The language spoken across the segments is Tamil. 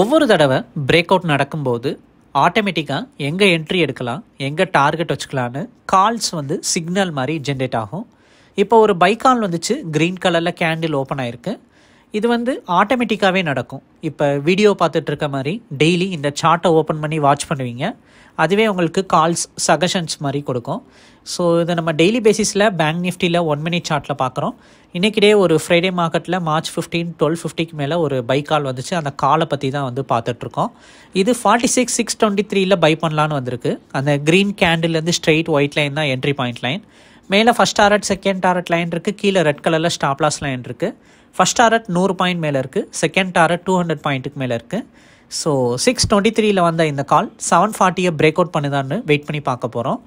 ஒவ்வொரு தடவை பிரேக் அவுட் நடக்கும்போது ஆட்டோமேட்டிக்காக எங்கே என்ட்ரி எடுக்கலாம் எங்கே டார்கெட் வச்சுக்கலான்னு கால்ஸ் வந்து சிக்னல் மாதிரி ஜென்ரேட் ஆகும் இப்போ ஒரு கால் வந்துச்சு க்ரீன் கலரில் கேண்டில் ஓப்பன் ஆயிருக்கு இது வந்து ஆட்டோமேட்டிக்காகவே நடக்கும் இப்போ வீடியோ பார்த்துட்ருக்க மாதிரி டெய்லி இந்த சார்ட்டை ஓப்பன் பண்ணி வாட்ச் பண்ணுவீங்க அதுவே உங்களுக்கு கால்ஸ் சஜஷன்ஸ் மாதிரி கொடுக்கும் ஸோ இதை நம்ம டெய்லி பேசிஸில் பேங்க் நிஃப்டியில் ஒன் மினிட் சார்ட்டில் பார்க்குறோம் இன்றைக்கிடையே ஒரு ஃப்ரைடே மார்க்கெட்டில் மார்ச் ஃபிஃப்டீன் டுவெல் ஃபிஃப்டிக்கு மேலே ஒரு பை கால் வந்துச்சு அந்த காலை பற்றி தான் வந்து பார்த்துட்ருக்கோம் இது ஃபார்ட்டி சிக்ஸ் சிக்ஸ் டுவெண்ட்டி த்ரீயில் பை பண்ணலான்னு வந்திருக்கு அந்த க்ரீன் இருந்து ஸ்ட்ரெயிட் ஒயிட் லைன் தான் என்ட்ரி பாயிண்ட் லைன் மேலே first target second target line இருக்குது கீழே ரெட் கலரில் ஸ்டாப் லாஸ் லைன் இருக்குது ஃபஸ்ட் டாரட் நூறு பாயிண்ட் மேலே இருக்குது செகண்ட் டாரட் டூ ஹண்ட்ரட் பாயிண்ட்டுக்கு மேலே இருக்குது ஸோ சிக்ஸ் டுவெண்ட்டி த்ரீயில் வந்த இந்த கால் செவன் ஃபார்ட்டியை பிரேக் அவுட் பண்ணுதான்னு வெயிட் பண்ணி பார்க்க போகிறோம்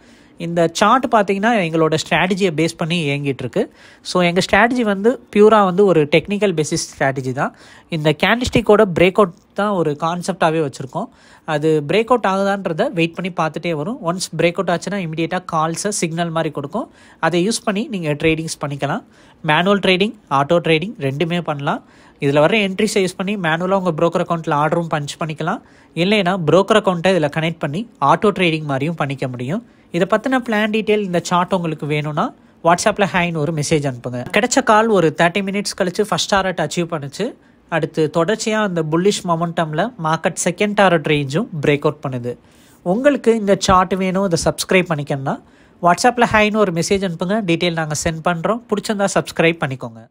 இந்த சார்ட் பார்த்தீங்கன்னா எங்களோட ஸ்ட்ராட்டஜியை பேஸ் பண்ணி இயங்கிட்டுருக்கு ஸோ எங்கள் ஸ்ட்ராட்டஜி வந்து பியூராக வந்து ஒரு டெக்னிக்கல் பேசிஸ் ஸ்ட்ராட்டஜி தான் இந்த கேண்டிஸ்டிக்கோட பிரேக் அவுட் தான் ஒரு கான்செப்டாகவே வச்சுருக்கோம் அது பிரேக் அவுட் ஆகுதான்றத வெயிட் பண்ணி பார்த்துட்டே வரும் ஒன்ஸ் பிரேக் அவுட் ஆச்சுன்னா இமீடியட்டாக கால்ஸை சிக்னல் மாதிரி கொடுக்கும் அதை யூஸ் பண்ணி நீங்கள் ட்ரேடிங்ஸ் பண்ணிக்கலாம் மேனுவல் ட்ரேடிங் ஆட்டோ ட்ரேடிங் ரெண்டுமே பண்ணலாம் இதில் வர என்ட்ரிஸை யூஸ் பண்ணி மேனுவலாக உங்கள் ப்ரோக்கர் அக்கௌண்ட்டில் ஆர்டரும் பஞ்ச் பண்ணிக்கலாம் இல்லைன்னா ப்ரோக்கர் அக்கௌண்ட்டை இதில் கனெக்ட் பண்ணி ஆட்டோ ட்ரேடிங் மாதிரியும் பண்ணிக்க முடியும் இதை பற்றின பிளான் டீட்டெயில் இந்த சார்ட் உங்களுக்கு வேணும்னா வாட்ஸ்அப்பில் ஹேன்னு ஒரு மெசேஜ் அனுப்புங்க கிடைச்ச கால் ஒரு தேர்ட்டி மினிட்ஸ் கழிச்சு ஃபஸ்ட் டாரட் அச்சீவ் பண்ணிச்சு அடுத்து தொடர்ச்சியாக அந்த புல்லிஷ் மொமெண்டமில் மார்க்கெட் செகண்ட் டாரட் ரேஞ்சும் பிரேக் அவுட் பண்ணுது உங்களுக்கு இந்த சார்ட் வேணும் இதை சப்ஸ்கிரைப் பண்ணிக்கணும்னா வாட்ஸ்அப்பில் ஹைன்னு ஒரு மெசேஜ் அனுப்புங்க டீட்டெயில் நாங்கள் சென்ட் பண்ணுறோம் பிடிச்சிருந்தா சப்ஸ்கிரைப் பண்ணிக்கோங்க